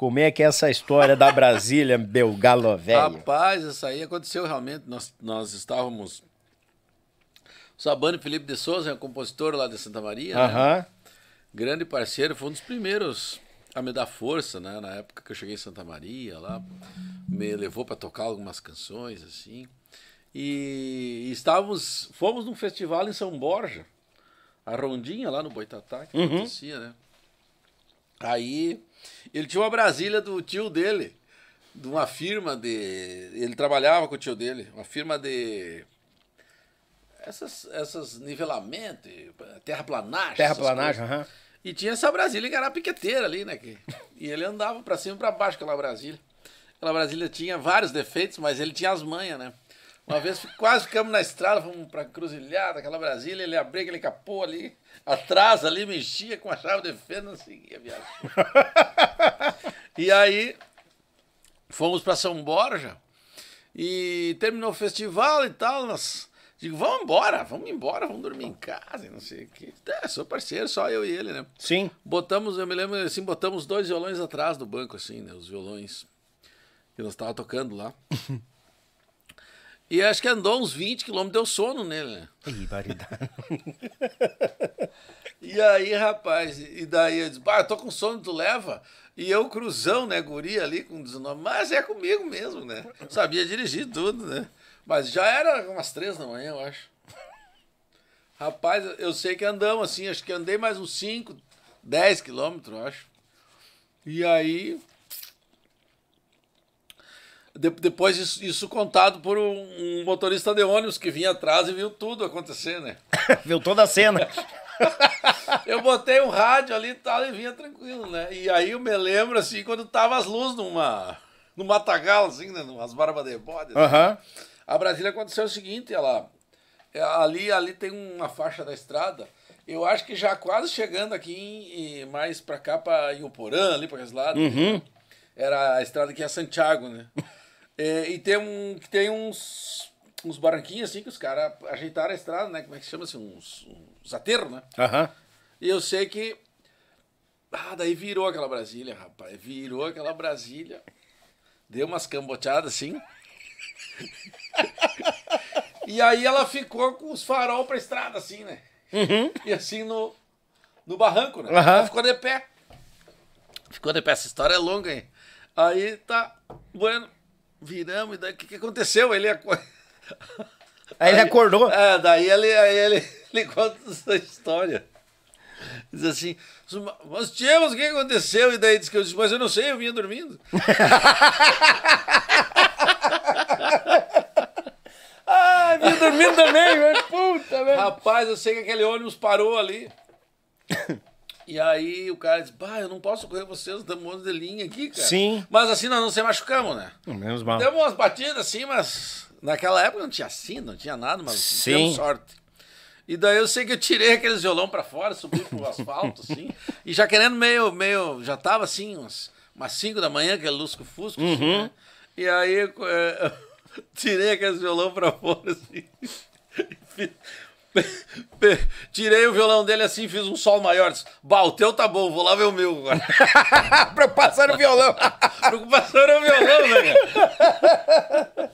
Como é que é essa história da Brasília, galo velho? Rapaz, isso aí aconteceu realmente. Nós, nós estávamos. Sabane Sabano Felipe de Souza é um compositor lá de Santa Maria. Uh -huh. né? Grande parceiro, foi um dos primeiros a me dar força, né? Na época que eu cheguei em Santa Maria, lá me levou para tocar algumas canções assim. E, e estávamos, fomos num festival em São Borja, a rondinha lá no Boitatá que uhum. acontecia, né? Aí ele tinha uma Brasília do tio dele, de uma firma de. Ele trabalhava com o tio dele, uma firma de. Essas, essas nivelamento, terraplanagem. Terraplanagem, aham. Uhum. E tinha essa Brasília que era a piqueteira ali, né? Que, e ele andava para cima e pra baixo aquela Brasília. Aquela Brasília tinha vários defeitos, mas ele tinha as manhas, né? Uma vez quase ficamos na estrada, fomos pra Cruzilhada, aquela Brasília, ele abriu aquele capô ali, atrás ali, mexia com a chave de fenda, não seguia a viagem. e aí fomos para São Borja e terminou o festival e tal, nós digo, vamos embora, vamos embora, vamos dormir em casa, não sei o que. É, sou parceiro, só eu e ele, né? Sim. Botamos, eu me lembro assim, botamos dois violões atrás do banco assim, né, os violões que nós tava tocando lá. E acho que andou uns 20 quilômetros, deu sono nele, né? Ih, E aí, rapaz, e daí eu disse, bah, eu tô com sono, tu leva? E eu, cruzão, né, guria ali com 19, mas é comigo mesmo, né? Sabia dirigir tudo, né? Mas já era umas três da manhã, eu acho. Rapaz, eu sei que andamos assim, acho que andei mais uns 5, 10 quilômetros, eu acho. E aí, de, depois isso, isso, contado por um, um, motorista de ônibus que vinha atrás e viu tudo acontecer, né? viu toda a cena. eu botei um rádio ali e tal e vinha tranquilo, né? E aí eu me lembro assim, quando tava as luzes numa. no matagal, assim, né? Umas barbas de bode. Uhum. Né? A Brasília aconteceu o seguinte, ela. É, ali, ali tem uma faixa da estrada. Eu acho que já quase chegando aqui, em, mais pra cá, pra Iuporã, ali pra aqueles lados. Uhum. Era a estrada que é Santiago, né? É, e tem um que tem uns uns barranquinhos assim que os caras ajeitaram a estrada, né? Como é que chama assim? Uns, uns aterros, né? Aham. Uhum. E eu sei que. Ah, daí virou aquela Brasília, rapaz. Virou aquela Brasília. Deu umas camboteadas assim. e aí ela ficou com os farol pra estrada, assim, né? Uhum. E assim no, no barranco, né? Uhum. Ela ficou de pé. Ficou de pé. Essa história é longa, hein? Aí tá. Bueno viramos, e daí o que, que aconteceu? Ele acordou. Aí ele acordou? É, daí ele, ele, ele conta essa história. Diz assim, nós tínhamos o que aconteceu? E daí diz que eu disse, mas eu não sei, eu vinha dormindo. ah, vinha dormindo também, Puta, velho. Né? Rapaz, eu sei que aquele ônibus parou ali. E aí o cara diz, bah, eu não posso correr vocês, estamos um monte de linha aqui, cara. Sim. Mas assim nós não se machucamos, né? Menos mal. Demos umas batidas assim, mas naquela época não tinha assim não tinha nada, mas Sim. deu sorte. E daí eu sei que eu tirei aqueles violão para fora, subi pro asfalto, assim, e já querendo meio, meio, já tava assim, umas, umas 5 da manhã, aquele lusco-fusco, assim, uhum. assim, né? E aí eu, eu tirei aqueles violão para fora, assim, Tirei o violão dele assim, fiz um sol maior. Disse, bah, o teu tá bom, vou lá ver o meu agora. Preocupação passar o violão. pra passar né, o violão, velho cara?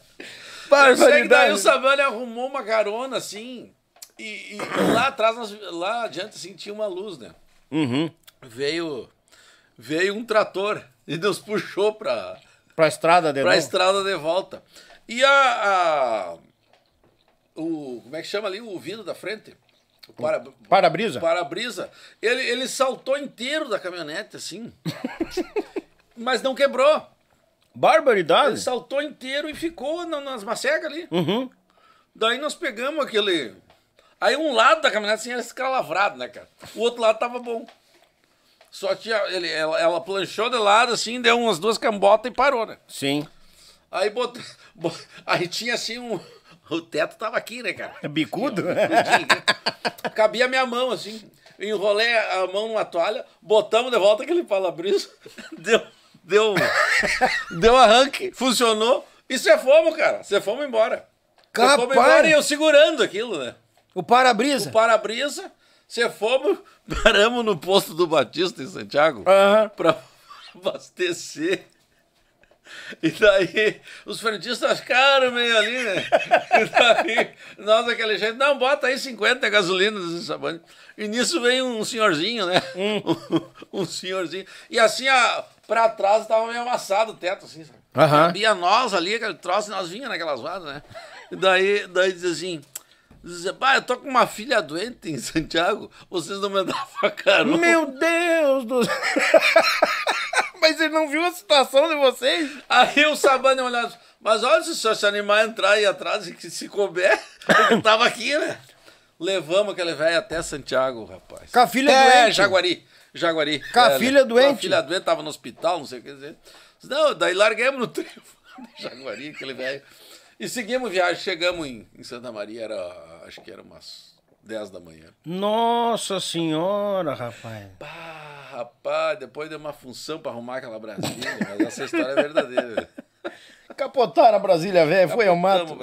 Barbaridade. o Savani arrumou uma carona assim. E, e lá atrás, lá adiante, assim, tinha uma luz, né? Uhum. Veio, veio um trator e Deus puxou pra. Pra estrada de pra volta. Pra estrada de volta. E a... a o como é que chama ali o vidro da frente? O para, para-brisa? Para-brisa. Ele, ele saltou inteiro da caminhonete, assim. mas não quebrou. Barbaridade. Ele saltou inteiro e ficou nas macegas ali. Uhum. Daí nós pegamos aquele. Aí um lado da caminhonete assim, era escalavrado, né, cara? O outro lado tava bom. Só tinha. Ele, ela, ela planchou de lado, assim, deu umas duas cambotas e parou, né? Sim. Aí botou. Aí tinha assim um o teto tava aqui, né, cara? É bicudo? Assim, ó, né? Cabia a minha mão, assim. Enrolei a mão numa toalha, botamos de volta aquele palabrisa. Deu, deu, deu arranque, funcionou. E você fomos, cara. Você fomos embora. Capaz. Fomos embora e eu segurando aquilo, né? O para-brisa. O para-brisa. Você fomos, paramos no posto do Batista em Santiago uhum. para abastecer e daí os frentistas ficaram meio ali, né? E daí nós daquele jeito, não, bota aí 50 gasolina desse sabão. E nisso veio um senhorzinho, né? Hum. Um, um, senhorzinho. E assim, a, pra trás estava meio amassado o teto, assim, sabe? Uhum. nós ali, aquele troço, e nós vinha naquelas vadas, né? E daí, daí diz assim, dizer, eu tô com uma filha doente em Santiago, vocês não me pra caramba. Meu Deus do céu! mas ele não viu a situação de vocês? Aí o Sabana olhava, mas olha se o senhor se animar a entrar aí atrás e que se couber, eu tava aqui, né? Levamos aquele velho até Santiago, rapaz. Com a filha é, doente. Jaguari. Jaguari. Com a é, filha doente. Com a filha doente, tava no hospital, não sei o que dizer. Não, daí larguemos no trevo de Jaguari, aquele velho. E seguimos viagem, chegamos em, em Santa Maria, era, acho que era umas 10 da manhã. Nossa senhora, rapaz. Pá, rapaz, depois deu uma função para arrumar aquela Brasília, mas essa história é verdadeira. Capotaram a Brasília velho foi ao mato.